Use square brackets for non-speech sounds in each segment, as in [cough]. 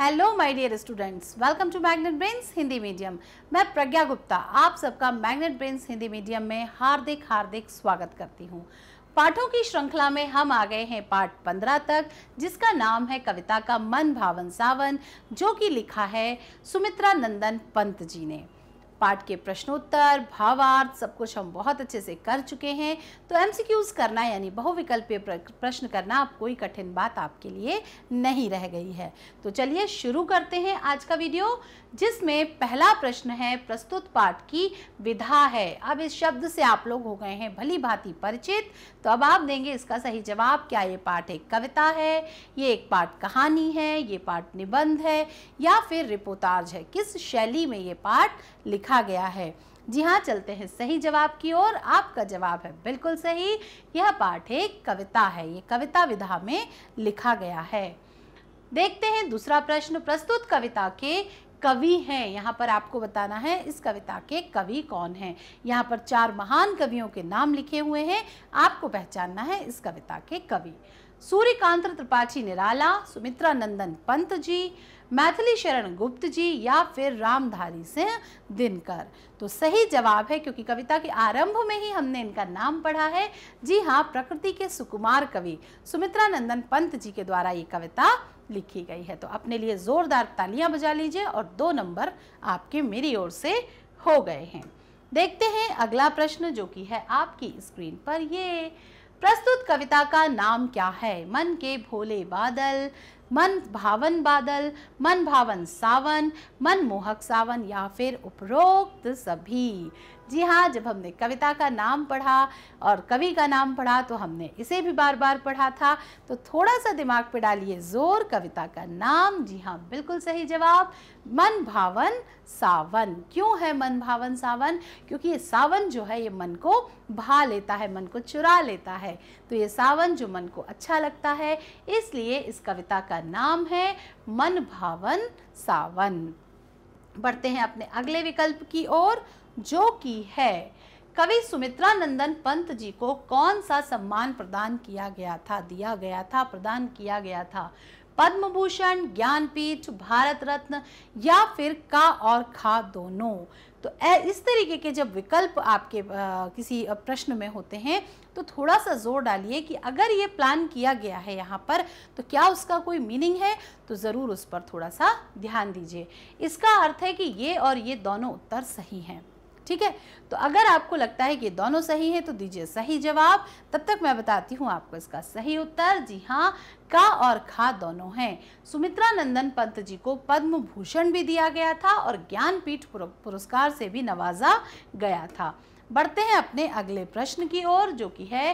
hello my dear students welcome to Magnet Brains Hindi medium मैं प्रज्ञा गुप्ता आप सबका मैग्नेट ब्रेन्स हिंदी मीडियम में हार्दिक हार्दिक स्वागत करती हूँ पाठों की श्रृंखला में हम आ गए हैं पाठ पंद्रह तक जिसका नाम है कविता का मन भावन सावन जो कि लिखा है सुमित्रा नंदन पंत जी ने पाठ के प्रश्नोत्तर भावार्थ सब कुछ हम बहुत अच्छे से कर चुके हैं तो एमसीक्यूज करना यानी बहुविकल्पीय प्रश्न करना अब कोई कठिन बात आपके लिए नहीं रह गई है तो चलिए शुरू करते हैं आज का वीडियो जिसमें पहला प्रश्न है प्रस्तुत पाठ की विधा है अब इस शब्द से आप लोग हो गए हैं भली भांति परिचित तो अब आप देंगे इसका सही जवाब क्या ये पाठ एक कविता है ये एक पाठ कहानी है ये पाठ निबंध है या फिर रिपोर्टार्ज है किस शैली में ये पाठ लिखा लिखा गया है जी हाँ चलते हैं सही जवाब की ओर आपका जवाब है बिल्कुल सही यह पाठ एक कविता है ये कविता विधा में लिखा गया है देखते हैं दूसरा प्रश्न प्रस्तुत कविता के कवि हैं यहाँ पर आपको बताना है इस कविता के कवि कौन हैं यहाँ पर चार महान कवियों के नाम लिखे हुए हैं आपको पहचानना है इस कविता के कवि सूर्यकांत त्रिपाठी निराला सुमित्रा नंदन पंत जी मैथिली शरण गुप्त जी या फिर रामधारी सिंह दिनकर तो सही जवाब है क्योंकि कविता के आरंभ में ही हमने इनका नाम पढ़ा है जी हाँ प्रकृति के सुकुमार कवि सुमित्रा नंदन पंत जी के द्वारा ये कविता लिखी गई है तो अपने लिए ज़ोरदार तालियां बजा लीजिए और दो नंबर आपके मेरी ओर से हो गए हैं देखते हैं अगला प्रश्न जो कि है आपकी स्क्रीन पर ये प्रस्तुत कविता का नाम क्या है मन के भोले बादल मन भावन बादल मन भावन सावन मन मोहक सावन या फिर उपरोक्त सभी जी हाँ जब हमने कविता का नाम पढ़ा और कवि का नाम पढ़ा तो हमने इसे भी बार बार पढ़ा था तो थोड़ा सा दिमाग पे डालिए जोर कविता का नाम जी हाँ बिल्कुल सही जवाब मन भावन सावन क्यों है मन भावन सावन क्योंकि ये सावन जो है ये मन को भा लेता है मन को चुरा लेता है तो ये सावन जो मन को अच्छा लगता है इसलिए इस कविता का नाम है मन भावन सावन बढ़ते हैं अपने अगले विकल्प की ओर जो कि है कवि सुमित्रा नंदन पंत जी को कौन सा सम्मान प्रदान किया गया था दिया गया था प्रदान किया गया था पद्म भूषण ज्ञानपीठ भारत रत्न या फिर का और खा दोनों तो इस तरीके के जब विकल्प आपके आ, किसी प्रश्न में होते हैं तो थोड़ा सा जोर डालिए कि अगर ये प्लान किया गया है यहाँ पर तो क्या उसका कोई मीनिंग है तो ज़रूर उस पर थोड़ा सा ध्यान दीजिए इसका अर्थ है कि ये और ये दोनों उत्तर सही हैं ठीक है तो अगर आपको लगता है कि दोनों सही है तो दीजिए सही जवाब तब तक मैं बताती हूँ आपको इसका सही उत्तर जी हाँ का और खा दोनों हैं सुमित्रा नंदन पंत जी को पद्म भूषण भी दिया गया था और ज्ञानपीठ पुरस्कार से भी नवाजा गया था बढ़ते हैं अपने अगले प्रश्न की ओर जो कि है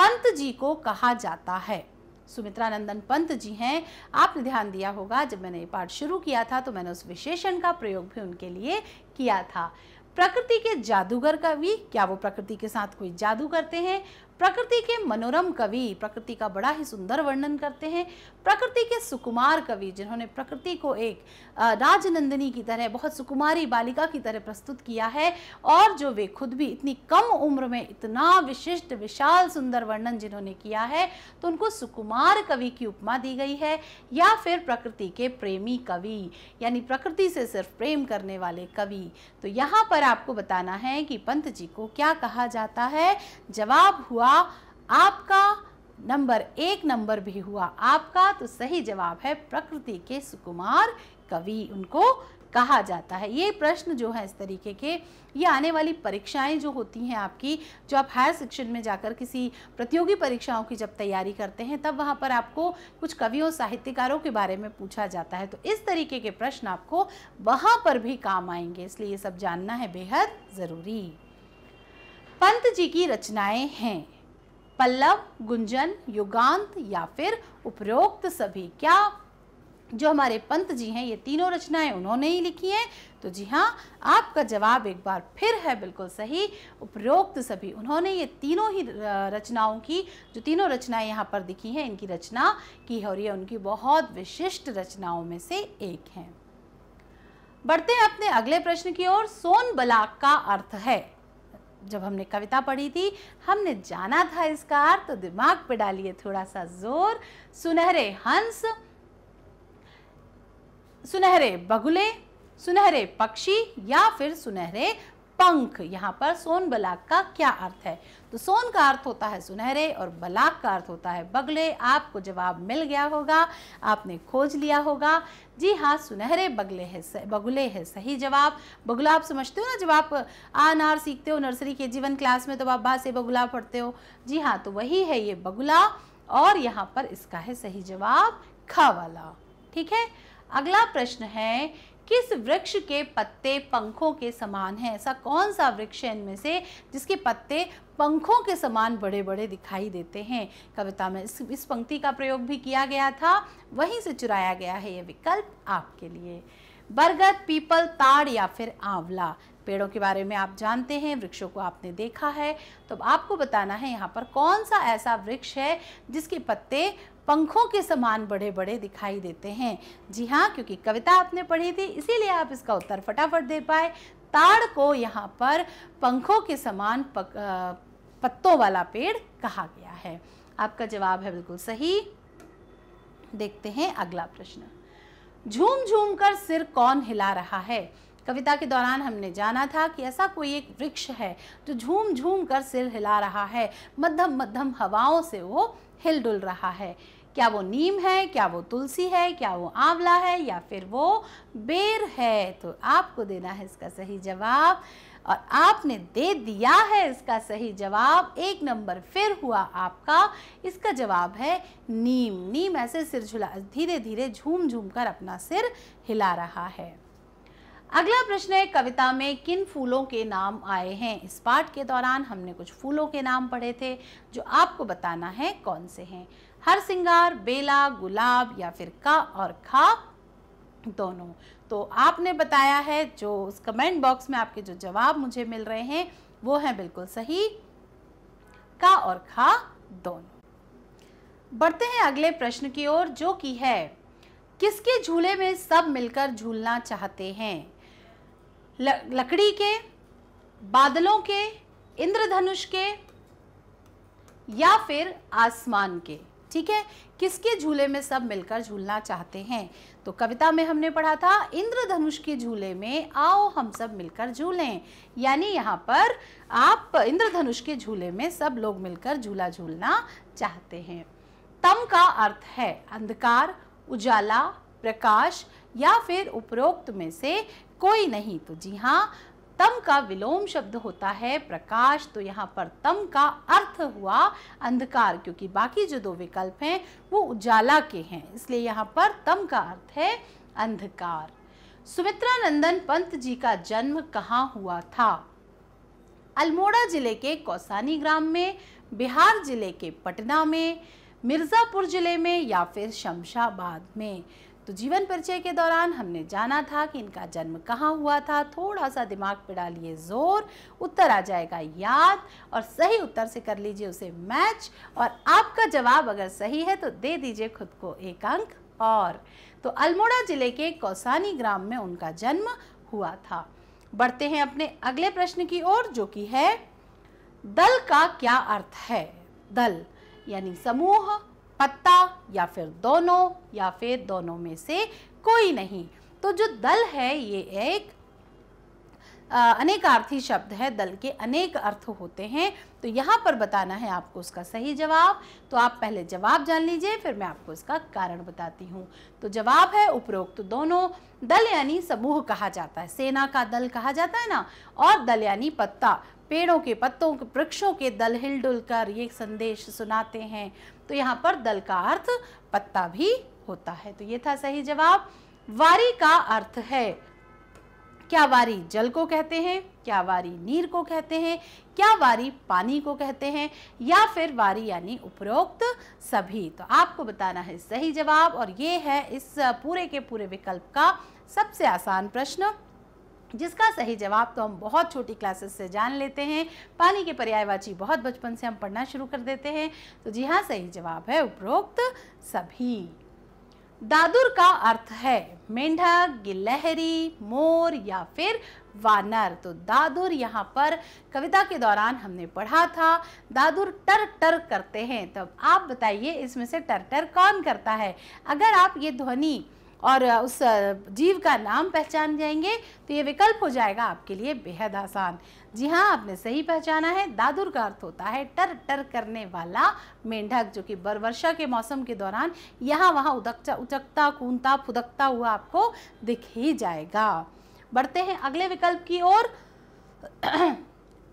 पंत जी को कहा जाता है सुमित्रा नंदन पंत जी हैं आपने ध्यान दिया होगा जब मैंने ये पाठ शुरू किया था तो मैंने उस विशेषण का प्रयोग भी उनके लिए किया था प्रकृति के जादूगर का भी क्या वो प्रकृति के साथ कोई जादू करते हैं प्रकृति के मनोरम कवि प्रकृति का बड़ा ही सुंदर वर्णन करते हैं प्रकृति के सुकुमार कवि जिन्होंने प्रकृति को एक राजनंदिनी की तरह बहुत सुकुमारी बालिका की तरह प्रस्तुत किया है और जो वे खुद भी इतनी कम उम्र में इतना विशिष्ट विशाल सुंदर वर्णन जिन्होंने किया है तो उनको सुकुमार कवि की उपमा दी गई है या फिर प्रकृति के प्रेमी कवि यानी प्रकृति से सिर्फ प्रेम करने वाले कवि तो यहाँ पर आपको बताना है कि पंत जी को क्या कहा जाता है जवाब हुआ हुआ आपका नंबर एक नंबर भी हुआ आपका तो सही जवाब है प्रकृति के सुकुमार कवि उनको कहा जाता है ये प्रश्न जो है इस तरीके के ये आने वाली परीक्षाएं जो होती हैं आपकी जो आप हायर सेक्शन में जाकर किसी प्रतियोगी परीक्षाओं की जब तैयारी करते हैं तब वहाँ पर आपको कुछ कवियों साहित्यकारों के बारे में पूछा जाता है तो इस तरीके के प्रश्न आपको वहाँ पर भी काम आएंगे इसलिए ये सब जानना है बेहद ज़रूरी पंत जी की रचनाएं हैं पल्लव गुंजन युगांत या फिर उपरोक्त सभी क्या जो हमारे पंत जी हैं ये तीनों रचनाएं उन्होंने ही लिखी हैं तो जी हाँ आपका जवाब एक बार फिर है बिल्कुल सही उपरोक्त सभी उन्होंने ये तीनों ही रचनाओं की जो तीनों रचनाएं यहाँ पर दिखी हैं इनकी रचना की है और ये उनकी बहुत विशिष्ट रचनाओं में से एक हैं बढ़ते हैं अपने अगले प्रश्न की ओर सोन बलाक का अर्थ है जब हमने कविता पढ़ी थी हमने जाना था इस कार तो दिमाग पे डालिए थोड़ा सा जोर सुनहरे हंस सुनहरे बगुले सुनहरे पक्षी या फिर सुनहरे पंख यहाँ पर सोनबलाक का क्या अर्थ है तो सोन का अर्थ होता है सुनहरे और बलाक का अर्थ होता है बगले आपको जवाब मिल गया होगा आपने खोज लिया होगा जी हाँ सुनहरे बगले है बगुले है सही जवाब बगुला आप समझते हो ना जब आप आनार सीखते हो नर्सरी के जीवन क्लास में तो आप बा से बगुला पढ़ते हो जी हाँ तो वही है ये बगुला और यहाँ पर इसका है सही जवाब खा वाला ठीक है अगला प्रश्न है किस वृक्ष के पत्ते पंखों के समान हैं ऐसा कौन सा वृक्ष है इनमें से जिसके पत्ते पंखों के समान बड़े बड़े दिखाई देते हैं कविता में इस, इस पंक्ति का प्रयोग भी किया गया था वहीं से चुराया गया है ये विकल्प आपके लिए बरगद पीपल ताड़ या फिर आंवला पेड़ों के बारे में आप जानते हैं वृक्षों को आपने देखा है तो आपको बताना है यहाँ पर कौन सा ऐसा वृक्ष है जिसके पत्ते पंखों के समान बड़े बड़े दिखाई देते हैं जी हाँ क्योंकि कविता आपने पढ़ी थी इसीलिए आप इसका उत्तर फटाफट दे पाए ताड़ को यहाँ पर पंखों के समान पक, पत्तों वाला पेड़ कहा गया है आपका जवाब है बिल्कुल सही देखते हैं अगला प्रश्न झूम झूम कर सिर कौन हिला रहा है कविता के दौरान हमने जाना था कि ऐसा कोई एक वृक्ष है जो झूम झूम कर सिर हिला रहा है मध्यम मध्यम हवाओं से वो हिल डुल रहा है क्या वो नीम है क्या वो तुलसी है क्या वो आंवला है या फिर वो बेर है तो आपको देना है इसका सही जवाब और आपने दे दिया है इसका सही जवाब एक नंबर फिर हुआ आपका इसका जवाब है नीम नीम ऐसे सिर झुला धीरे धीरे झूम झूम कर अपना सिर हिला रहा है अगला प्रश्न है कविता में किन फूलों के नाम आए हैं इस पाठ के दौरान हमने कुछ फूलों के नाम पढ़े थे जो आपको बताना है कौन से हैं हर सिंगार बेला गुलाब या फिर का और खा दोनों तो आपने बताया है जो उस कमेंट बॉक्स में आपके जो जवाब मुझे मिल रहे हैं वो है बिल्कुल सही का और खा दोनों बढ़ते हैं अगले प्रश्न की ओर जो कि है किसके झूले में सब मिलकर झूलना चाहते हैं लकड़ी के बादलों के इंद्रधनुष के या फिर आसमान के ठीक है किसके झूले में सब मिलकर झूलना चाहते हैं तो कविता में हमने पढ़ा था इंद्रधनुष के झूले में आओ हम सब मिलकर झूलें यानी यहाँ पर आप इंद्रधनुष के झूले में सब लोग मिलकर झूला झूलना चाहते हैं तम का अर्थ है अंधकार उजाला प्रकाश या फिर उपरोक्त में से कोई नहीं तो जी हाँ तम का विलोम शब्द होता है प्रकाश तो यहाँ पर तम का अर्थ हुआ अंधकार क्योंकि बाकी जो दो विकल्प हैं वो उजाला के हैं इसलिए यहाँ पर तम का अर्थ है अंधकार सुमित्रा नंदन पंत जी का जन्म कहाँ हुआ था अल्मोड़ा जिले के कौसानी ग्राम में बिहार जिले के पटना में मिर्ज़ापुर जिले में या फिर शमशाबाद में तो जीवन परिचय के दौरान हमने जाना था कि इनका जन्म कहाँ हुआ था थोड़ा सा दिमाग पे डालिए जोर उत्तर आ जाएगा याद और सही उत्तर से कर लीजिए उसे मैच और आपका जवाब अगर सही है तो दे दीजिए खुद को एक अंक और तो अल्मोड़ा जिले के कौसानी ग्राम में उनका जन्म हुआ था बढ़ते हैं अपने अगले प्रश्न की ओर जो कि है दल का क्या अर्थ है दल यानी समूह पत्ता या फिर दोनों या फिर दोनों में से कोई नहीं तो जो दल है ये एक अनेकार्थी शब्द है दल के अनेक अर्थ होते हैं तो यहाँ पर बताना है आपको उसका सही जवाब तो आप पहले जवाब जान लीजिए फिर मैं आपको इसका कारण बताती हूँ तो जवाब है उपरोक्त तो दोनों दल यानी समूह कहा जाता है सेना का दल कहा जाता है ना और दल यानी पत्ता पेड़ों के पत्तों के वृक्षों के दल हिल डुल कर ये संदेश सुनाते हैं तो यहाँ पर दल का अर्थ पत्ता भी होता है तो ये था सही जवाब वारी का अर्थ है क्या वारी जल को कहते हैं क्या वारी नीर को कहते हैं क्या वारी पानी को कहते हैं या फिर वारी यानी उपरोक्त सभी तो आपको बताना है सही जवाब और ये है इस पूरे के पूरे विकल्प का सबसे आसान प्रश्न जिसका सही जवाब तो हम बहुत छोटी क्लासेस से जान लेते हैं पानी के पर्यायवाची बहुत बचपन से हम पढ़ना शुरू कर देते हैं तो जी हाँ सही जवाब है उपरोक्त सभी दादुर का अर्थ है मेंढक गिलहरी मोर या फिर वानर तो दादुर यहाँ पर कविता के दौरान हमने पढ़ा था दादुर टर टर करते हैं तब आप बताइए इसमें से टर टर कौन करता है अगर आप ये ध्वनि और उस जीव का नाम पहचान जाएंगे तो ये विकल्प हो जाएगा आपके लिए बेहद आसान जी हाँ आपने सही पहचाना है दादुर का अर्थ होता है टर टर करने वाला मेंढक जो कि वर्षा के मौसम के दौरान यहाँ वहाँ उदकता उचकता कूदता फुदकता हुआ आपको दिख ही जाएगा बढ़ते हैं अगले विकल्प की ओर [clears throat]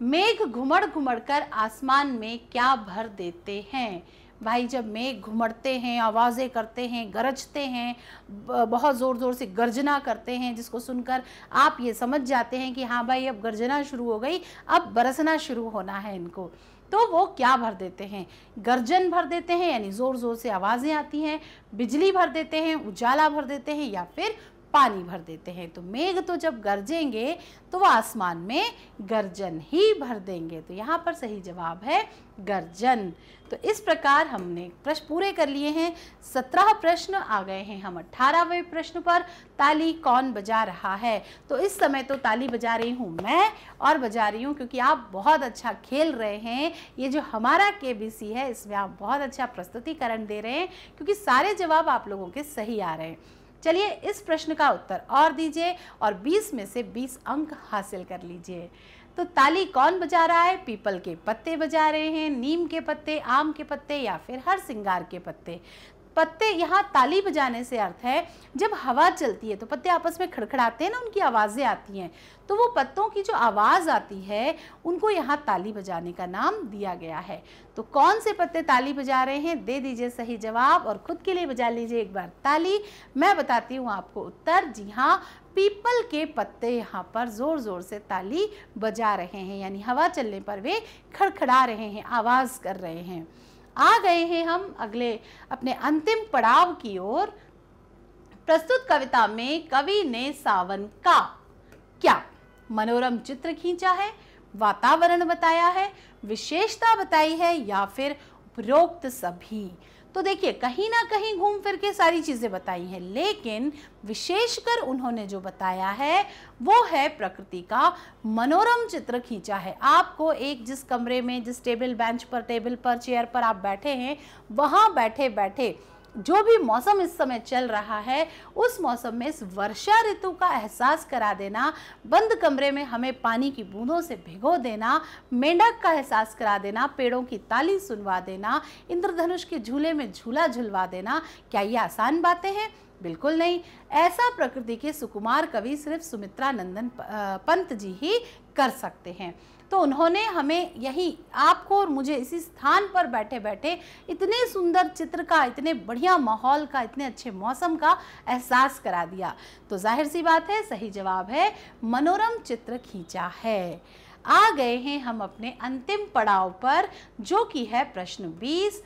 मेघ घुमड़ घुमड़ कर आसमान में क्या भर देते हैं भाई जब मेघ घुमड़ते हैं आवाज़ें करते हैं गरजते हैं बहुत ज़ोर ज़ोर से गर्जना करते हैं जिसको सुनकर आप ये समझ जाते हैं कि हाँ भाई अब गर्जना शुरू हो गई अब बरसना शुरू होना है इनको तो वो क्या भर देते हैं गर्जन भर देते हैं यानी ज़ोर ज़ोर से आवाज़ें आती हैं बिजली भर देते हैं उजाला भर देते हैं या फिर पानी भर देते हैं तो मेघ तो जब गरजेंगे तो वह आसमान में गर्जन ही भर देंगे तो यहाँ पर सही जवाब है गर्जन तो इस प्रकार हमने प्रश्न पूरे कर लिए हैं सत्रह प्रश्न आ गए हैं हम अट्ठारहवें प्रश्न पर ताली कौन बजा रहा है तो इस समय तो ताली बजा रही हूँ मैं और बजा रही हूँ क्योंकि आप बहुत अच्छा खेल रहे हैं ये जो हमारा के है इसमें आप बहुत अच्छा प्रस्तुतिकरण दे रहे हैं क्योंकि सारे जवाब आप लोगों के सही आ रहे हैं चलिए इस प्रश्न का उत्तर और दीजिए और 20 में से 20 अंक हासिल कर लीजिए तो ताली कौन बजा रहा है पीपल के पत्ते बजा रहे हैं नीम के पत्ते आम के पत्ते या फिर हर सिंगार के पत्ते पत्ते यहाँ ताली बजाने से अर्थ है जब हवा चलती है तो पत्ते आपस में खड़खड़ाते हैं ना उनकी आवाज़ें आती हैं तो वो पत्तों की जो आवाज़ आती है उनको यहाँ ताली बजाने का नाम दिया गया है तो कौन से पत्ते ताली बजा रहे हैं दे दीजिए सही जवाब और खुद के लिए बजा लीजिए एक बार ताली मैं बताती हूँ आपको उत्तर जी हाँ पीपल के पत्ते यहाँ पर ज़ोर ज़ोर से ताली बजा रहे हैं यानी हवा चलने पर वे खड़खड़ा रहे हैं आवाज़ कर रहे हैं आ गए हैं हम अगले अपने अंतिम पड़ाव की ओर प्रस्तुत कविता में कवि ने सावन का क्या मनोरम चित्र खींचा है वातावरण बताया है विशेषता बताई है या फिर उपरोक्त सभी तो देखिए कहीं ना कहीं घूम फिर के सारी चीज़ें बताई हैं लेकिन विशेषकर उन्होंने जो बताया है वो है प्रकृति का मनोरम चित्र खींचा है आपको एक जिस कमरे में जिस टेबल बेंच पर टेबल पर चेयर पर आप बैठे हैं वहां बैठे बैठे जो भी मौसम इस समय चल रहा है उस मौसम में इस वर्षा ऋतु का एहसास करा देना बंद कमरे में हमें पानी की बूंदों से भिगो देना मेंढक का एहसास करा देना पेड़ों की ताली सुनवा देना इंद्रधनुष के झूले में झूला झुलवा देना क्या ये आसान बातें हैं बिल्कुल नहीं ऐसा प्रकृति के सुकुमार कवि सिर्फ सुमित्रा नंदन पंत जी ही कर सकते हैं तो उन्होंने हमें यही आपको और मुझे इसी स्थान पर बैठे बैठे इतने सुंदर चित्र का इतने बढ़िया माहौल का इतने अच्छे मौसम का एहसास करा दिया तो जाहिर सी बात है सही जवाब है मनोरम चित्र खींचा है आ गए हैं हम अपने अंतिम पड़ाव पर जो कि है प्रश्न 20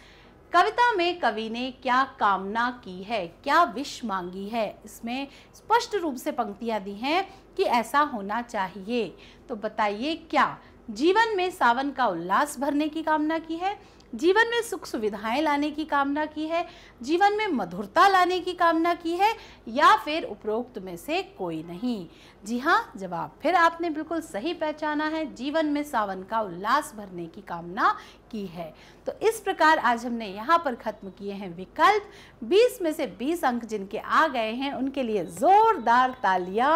कविता में कवि ने क्या कामना की है क्या विश मांगी है इसमें स्पष्ट रूप से पंक्तियाँ दी हैं कि ऐसा होना चाहिए तो बताइए क्या जीवन में सावन का उल्लास भरने की कामना की है जीवन में सुख सुविधाएं लाने की कामना की है जीवन में मधुरता लाने की कामना की है या फिर उपरोक्त में से कोई नहीं जी हाँ जवाब फिर आपने बिल्कुल सही पहचाना है जीवन में सावन का उल्लास भरने की कामना की है तो इस प्रकार आज हमने यहाँ पर ख़त्म किए हैं विकल्प 20 में से 20 अंक जिनके आ गए हैं उनके लिए ज़ोरदार तालियां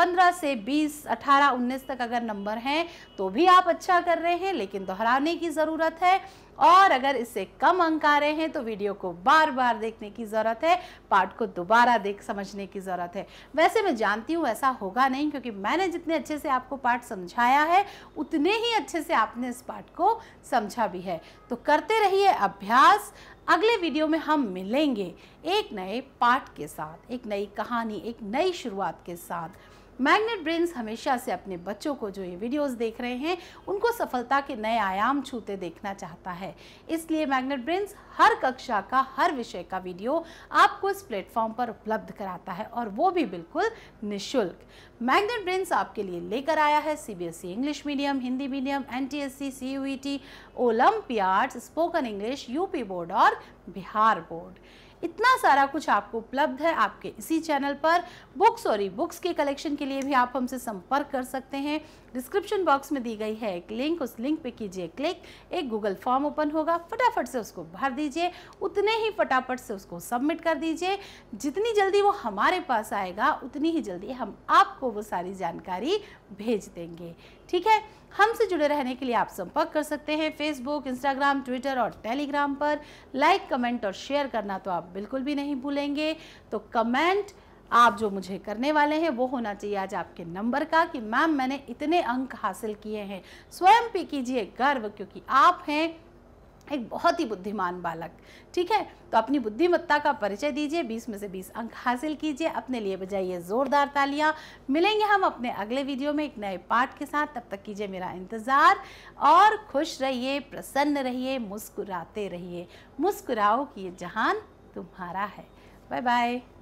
पंद्रह से बीस अठारह उन्नीस तक अगर नंबर हैं तो भी आप अच्छा कर रहे हैं लेकिन दोहराने की ज़रूरत है और अगर इससे कम अंक आ रहे हैं तो वीडियो को बार बार देखने की ज़रूरत है पार्ट को दोबारा देख समझने की ज़रूरत है वैसे मैं जानती हूँ ऐसा होगा नहीं क्योंकि मैंने जितने अच्छे से आपको पार्ट समझाया है उतने ही अच्छे से आपने इस पार्ट को समझा भी है तो करते रहिए अभ्यास अगले वीडियो में हम मिलेंगे एक नए पाठ के साथ एक नई कहानी एक नई शुरुआत के साथ मैग्नेट ब्रेन्स हमेशा से अपने बच्चों को जो ये वीडियोस देख रहे हैं उनको सफलता के नए आयाम छूते देखना चाहता है इसलिए मैग्नेट ब्रेन्स हर कक्षा का हर विषय का वीडियो आपको इस प्लेटफॉर्म पर उपलब्ध कराता है और वो भी बिल्कुल निःशुल्क मैग्नेट ब्रेन्स आपके लिए लेकर आया है C English medium Hindi medium N E T olympiad spoken English UP board और बिहार बोर्ड इतना सारा कुछ आपको उपलब्ध है आपके इसी चैनल पर बुक्स और ई बुक्स के कलेक्शन के लिए भी आप हमसे संपर्क कर सकते हैं डिस्क्रिप्शन बॉक्स में दी गई है एक लिंक उस लिंक पे कीजिए क्लिक एक गूगल फॉर्म ओपन होगा फटाफट से उसको भर दीजिए उतने ही फटाफट से उसको सबमिट कर दीजिए जितनी जल्दी वो हमारे पास आएगा उतनी ही जल्दी हम आपको वो सारी जानकारी भेज देंगे ठीक है हमसे जुड़े रहने के लिए आप संपर्क कर सकते हैं फेसबुक इंस्टाग्राम ट्विटर और टेलीग्राम पर लाइक कमेंट और शेयर करना तो आप बिल्कुल भी नहीं भूलेंगे तो कमेंट आप जो मुझे करने वाले हैं वो होना चाहिए आज आपके नंबर का कि मैम मैंने इतने अंक हासिल किए हैं स्वयं पे कीजिए गर्व क्योंकि आप हैं एक बहुत ही बुद्धिमान बालक ठीक है तो अपनी बुद्धिमत्ता का परिचय दीजिए 20 में से 20 अंक हासिल कीजिए अपने लिए बजाइए ज़ोरदार तालियां मिलेंगे हम अपने अगले वीडियो में एक नए पाठ के साथ तब तक कीजिए मेरा इंतज़ार और खुश रहिए प्रसन्न रहिए मुस्कुराते रहिए मुस्कुराओ कि ये जहान तुम्हारा है बाय बाय